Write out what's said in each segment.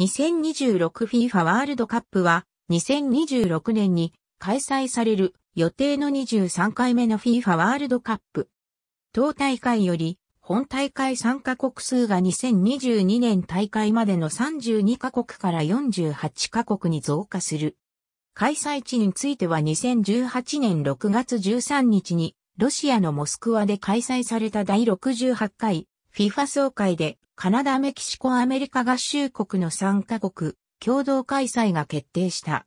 2026FIFA ワールドカップは2026年に開催される予定の23回目の FIFA ワールドカップ。当大会より本大会参加国数が2022年大会までの32カ国から48カ国に増加する。開催地については2018年6月13日にロシアのモスクワで開催された第68回 FIFA 総会でカナダ、メキシコ、アメリカ合衆国の3カ国、共同開催が決定した。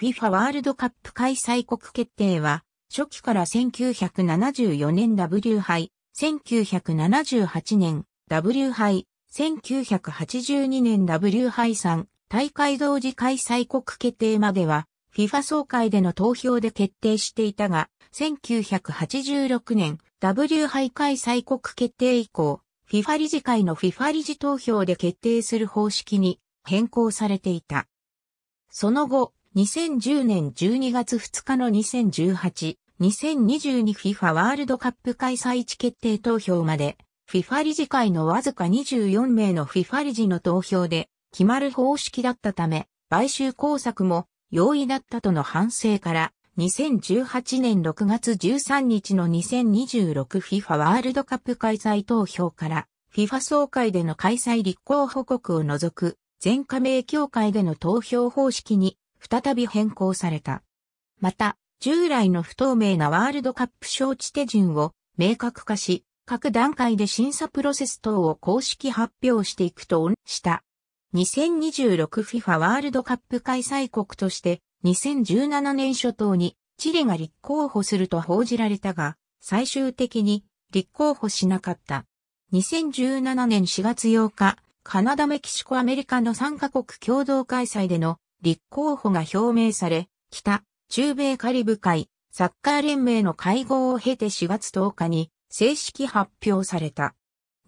FIFA ワールドカップ開催国決定は、初期から1974年 W 杯、1978年 W 杯、1982年 W 杯3、大会同時開催国決定までは、FIFA 総会での投票で決定していたが、1986年 W 杯開催国決定以降、FIFA 理事会の FIFA 理事投票で決定する方式に変更されていた。その後、2010年12月2日の2018、2022FIFA ワールドカップ開催地決定投票まで、FIFA 理事会のわずか24名の FIFA 理事の投票で決まる方式だったため、買収工作も容易だったとの反省から、2018年6月13日の 2026FIFA ワールドカップ開催投票から FIFA 総会での開催立候補国を除く全加盟協会での投票方式に再び変更された。また、従来の不透明なワールドカップ招致手順を明確化し、各段階で審査プロセス等を公式発表していくとした。2026FIFA ワールドカップ開催国として2017年初頭にチリが立候補すると報じられたが、最終的に立候補しなかった。2017年4月8日、カナダ、メキシコ、アメリカの3カ国共同開催での立候補が表明され、北、中米カリブ海、サッカー連盟の会合を経て4月10日に正式発表された。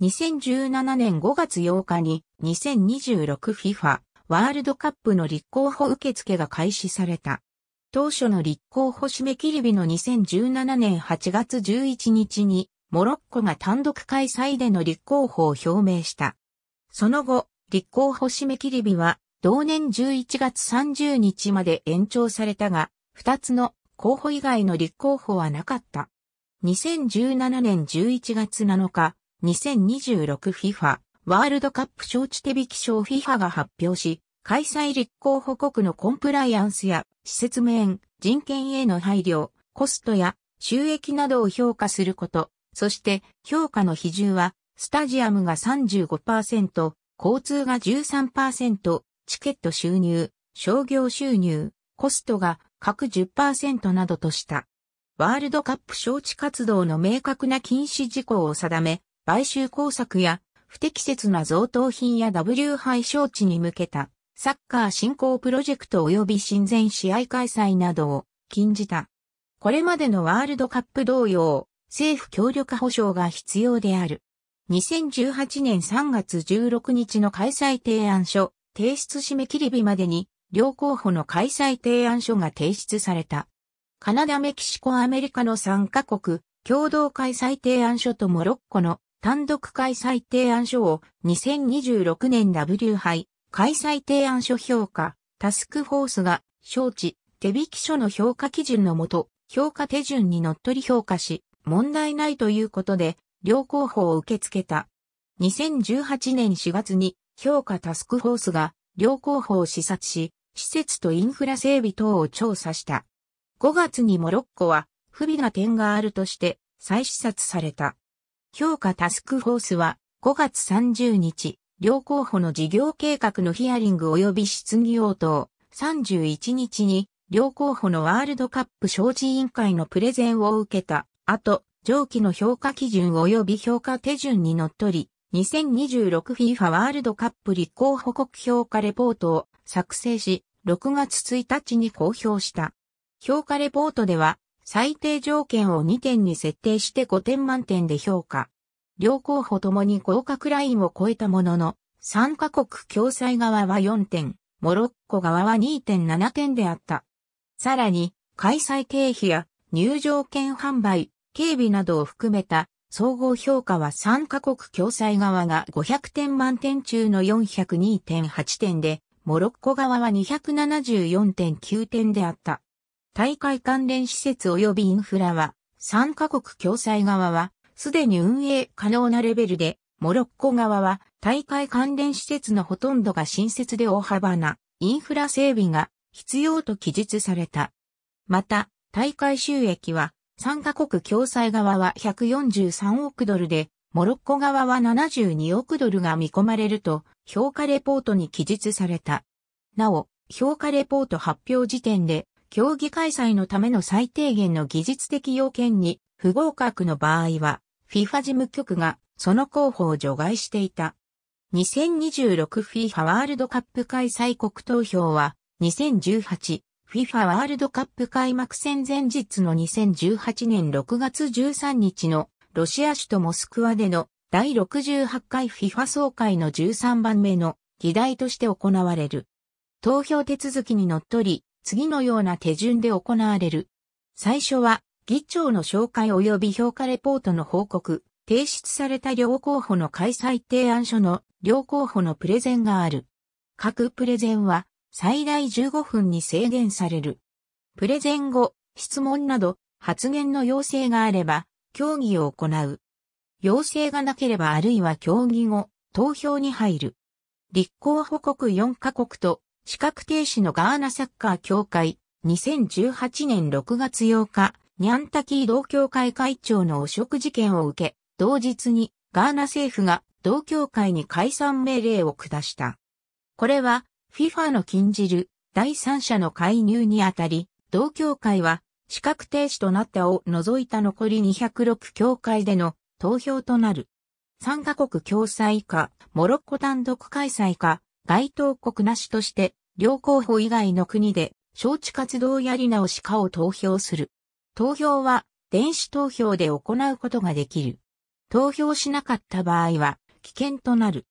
2017年5月8日に 2026FIFA ワールドカップの立候補受付が開始された。当初の立候補締め切り日の2017年8月11日に、モロッコが単独開催での立候補を表明した。その後、立候補締め切り日は、同年11月30日まで延長されたが、2つの候補以外の立候補はなかった。2017年11月7日、2026FIFA ワールドカップ招致手引き賞 FIFA が発表し、開催立候補国のコンプライアンスや、施設面、人権への配慮、コストや収益などを評価すること、そして評価の比重は、スタジアムが35%、交通が13%、チケット収入、商業収入、コストが各10%などとした。ワールドカップ招致活動の明確な禁止事項を定め、買収工作や不適切な贈答品や W 杯招致に向けたサッカー振興プロジェクト及び親善試合開催などを禁じた。これまでのワールドカップ同様、政府協力保障が必要である。2018年3月16日の開催提案書、提出締め切り日までに、両候補の開催提案書が提出された。カナダ、メキシコ、アメリカの3カ国、共同開催提案書とモロッコの単独開催提案書を2026年 W 杯開催提案書評価タスクフォースが招致手引き書の評価基準のもと評価手順にのっとり評価し問題ないということで両候補を受け付けた。2018年4月に評価タスクフォースが両候補を視察し施設とインフラ整備等を調査した。5月にモロッコは不備な点があるとして再視察された。評価タスクフォースは5月30日、両候補の事業計画のヒアリング及び質疑応答、31日に両候補のワールドカップ招致委員会のプレゼンを受けた後、上記の評価基準及び評価手順にのっとり、2026FIFA ワールドカップ立候補国評価レポートを作成し、6月1日に公表した。評価レポートでは、最低条件を2点に設定して5点満点で評価。両候補ともに合格ラインを超えたものの、参カ国共催側は4点、モロッコ側は2.7点であった。さらに、開催経費や入場券販売、警備などを含めた総合評価は参カ国共催側が500点満点中の402.8点で、モロッコ側は274.9点であった。大会関連施設及びインフラは、3カ国共催側は、すでに運営可能なレベルで、モロッコ側は大会関連施設のほとんどが新設で大幅なインフラ整備が必要と記述された。また、大会収益は参加国共催側は143億ドルで、モロッコ側は72億ドルが見込まれると評価レポートに記述された。なお、評価レポート発表時点で競技開催のための最低限の技術的要件に不合格の場合は、FIFA 事務局がその候補を除外していた。2026FIFA ワールドカップ開催国投票は、2018FIFA ワールドカップ開幕戦前日の2018年6月13日のロシア首都モスクワでの第68回 FIFA 総会の13番目の議題として行われる。投票手続きにのっとり、次のような手順で行われる。最初は、議長の紹介及び評価レポートの報告、提出された両候補の開催提案書の両候補のプレゼンがある。各プレゼンは最大15分に制限される。プレゼン後、質問など発言の要請があれば、協議を行う。要請がなければあるいは協議後、投票に入る。立候補国4カ国と資格停止のガーナサッカー協会、2018年6月8日、ニャンタキー同協会会長の汚職事件を受け、同日にガーナ政府が同協会に解散命令を下した。これは FIFA の禁じる第三者の介入にあたり、同協会は資格停止となったを除いた残り206協会での投票となる。参加国共催か、モロッコ単独開催か、該当国なしとして両候補以外の国で、招致活動やり直しかを投票する。投票は、電子投票で行うことができる。投票しなかった場合は、危険となる。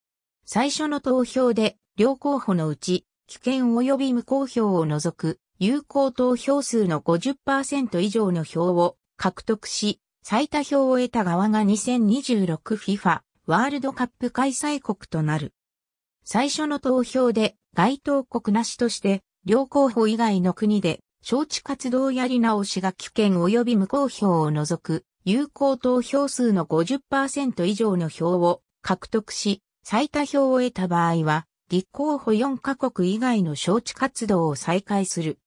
最初の投票で、両候補のうち、危険及び無効票を除く、有効投票数の50%以上の票を獲得し、最多票を得た側が 2026FIFA ワールドカップ開催国となる。最初の投票で該当国なしとして、両候補以外の国で、招致活動やり直しが危険及び無効票を除く、有効投票数の50%以上の票を獲得し、最多票を得た場合は、立候補4カ国以外の招致活動を再開する。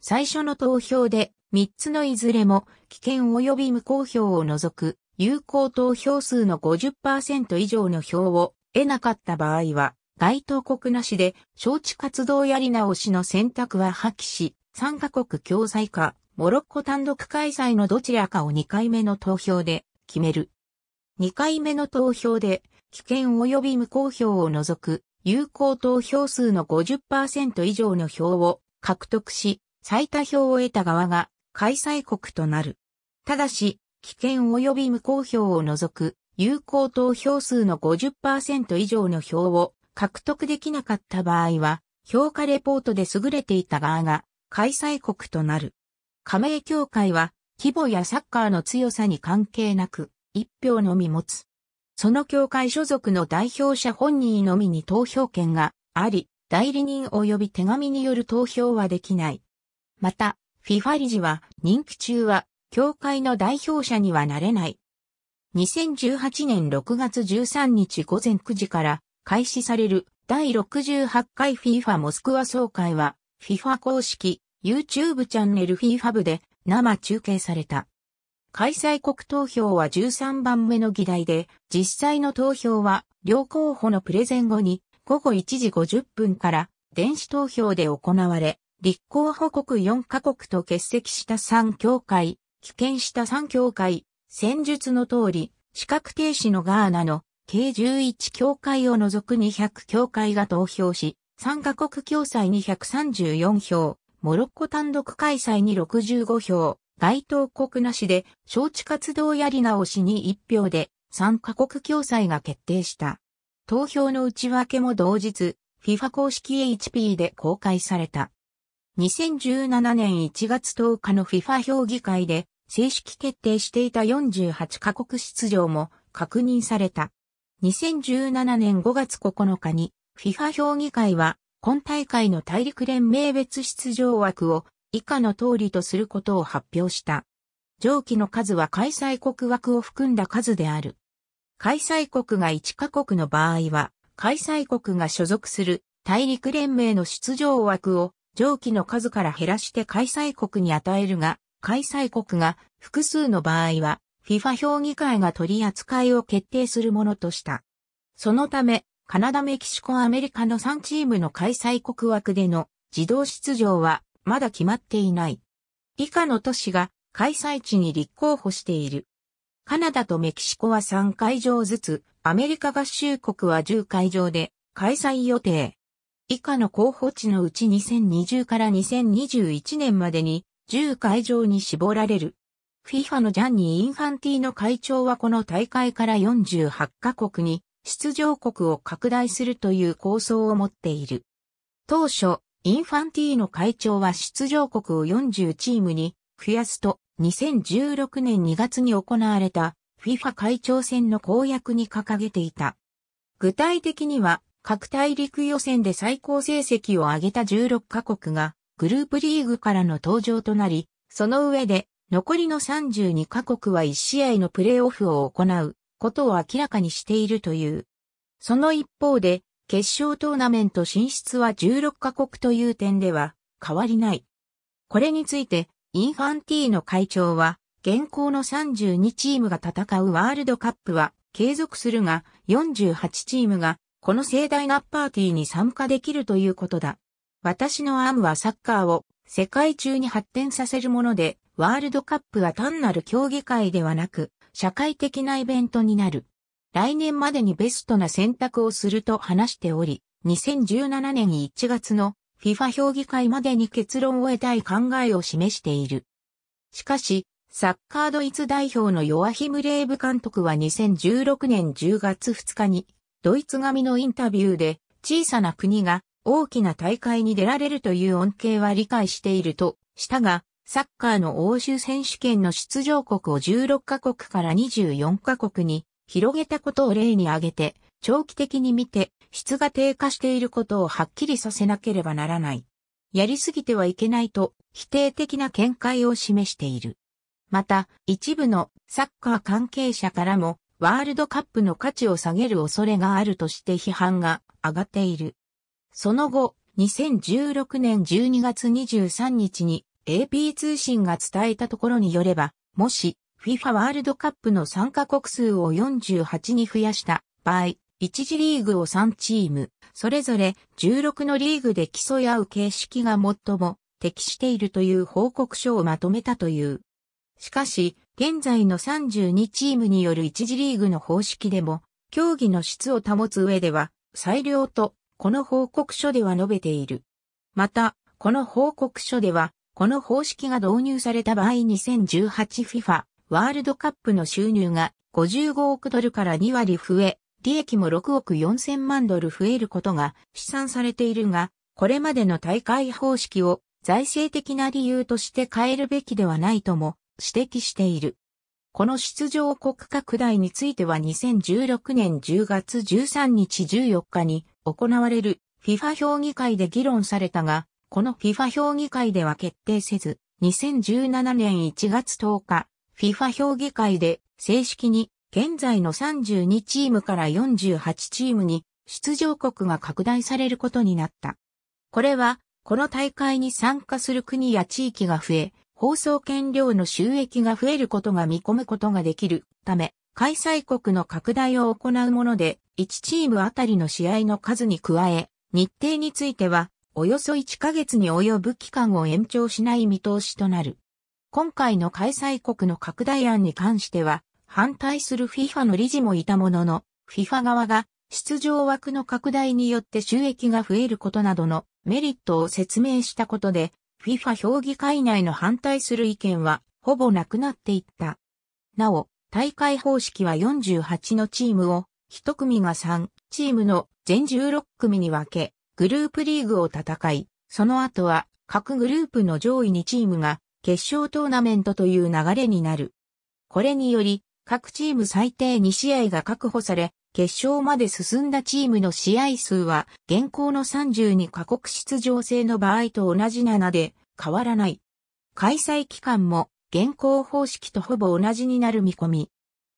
最初の投票で、3つのいずれも、危険及び無効票を除く、有効投票数の50%以上の票を得なかった場合は、該当国なしで、招致活動やり直しの選択は破棄し、参加国共催か、モロッコ単独開催のどちらかを2回目の投票で決める。2回目の投票で、危険及び無効票を除く、有効投票数の50%以上の票を獲得し、最多票を得た側が開催国となる。ただし、危険及び無効票を除く、有効投票数の50%以上の票を獲得できなかった場合は、評価レポートで優れていた側が開催国となる。加盟協会は規模やサッカーの強さに関係なく、一票のみ持つ。その協会所属の代表者本人のみに投票権があり、代理人及び手紙による投票はできない。また、FIFA 理事は任期中は協会の代表者にはなれない。2018年6月13日午前9時から開始される第68回 FIFA モスクワ総会は FIFA 公式 YouTube チャンネル FIFA 部で生中継された。開催国投票は13番目の議題で、実際の投票は両候補のプレゼン後に午後1時50分から電子投票で行われ、立候補国4カ国と欠席した3協会、棄権した3協会、戦術の通り、資格停止のガーナの計11協会を除く200協会が投票し、参加国共催に134票、モロッコ単独開催に65票、該当国なしで、招致活動やり直しに1票で、参加国共催が決定した。投票の内訳も同日、FIFA 公式 HP で公開された。2017年1月10日の FIFA 評議会で正式決定していた48カ国出場も確認された。2017年5月9日に FIFA 評議会は今大会の大陸連盟別出場枠を以下の通りとすることを発表した。上記の数は開催国枠を含んだ数である。開催国が1カ国の場合は、開催国が所属する大陸連盟の出場枠を上記の数から減らして開催国に与えるが、開催国が複数の場合は、FIFA 評議会が取り扱いを決定するものとした。そのため、カナダ、メキシコ、アメリカの3チームの開催国枠での自動出場はまだ決まっていない。以下の都市が開催地に立候補している。カナダとメキシコは3会場ずつ、アメリカ合衆国は10会場で開催予定。以下の候補地のうち2020から2021年までに10会場に絞られる。FIFA のジャンニー・インファンティーノ会長はこの大会から48カ国に出場国を拡大するという構想を持っている。当初、インファンティーノ会長は出場国を40チームに増やすと2016年2月に行われた FIFA 会長選の公約に掲げていた。具体的には各大陸予選で最高成績を上げた16カ国がグループリーグからの登場となり、その上で残りの32カ国は1試合のプレーオフを行うことを明らかにしているという。その一方で、決勝トーナメント進出は16カ国という点では変わりない。これについて、インファンティーの会長は、現行の32チームが戦うワールドカップは継続するが、48チームがこの盛大なパーティーに参加できるということだ。私のアームはサッカーを世界中に発展させるもので、ワールドカップは単なる競技会ではなく、社会的なイベントになる。来年までにベストな選択をすると話しており、2017年1月の FIFA 評議会までに結論を得たい考えを示している。しかし、サッカードイツ代表のヨアヒム・レーブ監督は2016年10月2日に、ドイツ紙のインタビューで、小さな国が大きな大会に出られるという恩恵は理解していると、したが、サッカーの欧州選手権の出場国を16カ国から24カ国に広げたことを例に挙げて、長期的に見て質が低下していることをはっきりさせなければならない。やりすぎてはいけないと否定的な見解を示している。また、一部のサッカー関係者からも、ワールドカップの価値を下げる恐れがあるとして批判が上がっている。その後、2016年12月23日に AP 通信が伝えたところによれば、もし FIFA ワールドカップの参加国数を48に増やした場合、1次リーグを3チーム、それぞれ16のリーグで競い合う形式が最も適しているという報告書をまとめたという。しかし、現在の32チームによる1次リーグの方式でも、競技の質を保つ上では、裁量と、この報告書では述べている。また、この報告書では、この方式が導入された場合 2018FIFA ワールドカップの収入が55億ドルから2割増え、利益も6億4000万ドル増えることが試算されているが、これまでの大会方式を財政的な理由として変えるべきではないとも指摘している。この出場国拡大については2016年10月13日14日に行われる FIFA 評議会で議論されたが、この FIFA 評議会では決定せず、2017年1月10日、FIFA 評議会で正式に現在の32チームから48チームに出場国が拡大されることになった。これは、この大会に参加する国や地域が増え、放送権料の収益が増えることが見込むことができるため、開催国の拡大を行うもので、1チームあたりの試合の数に加え、日程については、およそ1ヶ月に及ぶ期間を延長しない見通しとなる。今回の開催国の拡大案に関しては、反対する FIFA の理事もいたものの、FIFA 側が出場枠の拡大によって収益が増えることなどのメリットを説明したことで、FIFA 評議会内の反対する意見はほぼなくなっていった。なお、大会方式は48のチームを1組が3チームの全16組に分け、グループリーグを戦い、その後は各グループの上位2チームが決勝トーナメントという流れになる。これにより、各チーム最低2試合が確保され、決勝まで進んだチームの試合数は、現行の32カ国出場制の場合と同じ7で変わらない。開催期間も現行方式とほぼ同じになる見込み。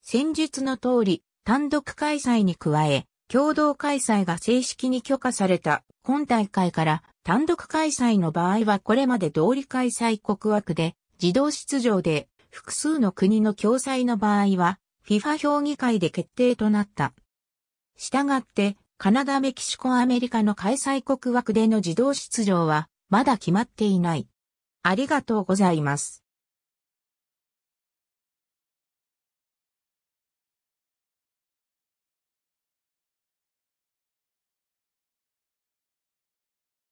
戦術の通り、単独開催に加え、共同開催が正式に許可された今大会から単独開催の場合はこれまで通り開催国枠で自動出場で複数の国の共催の場合は FIFA 評議会で決定となった。したがってカナダ、メキシコ、アメリカの開催国枠での自動出場はまだ決まっていない。ありがとうございます。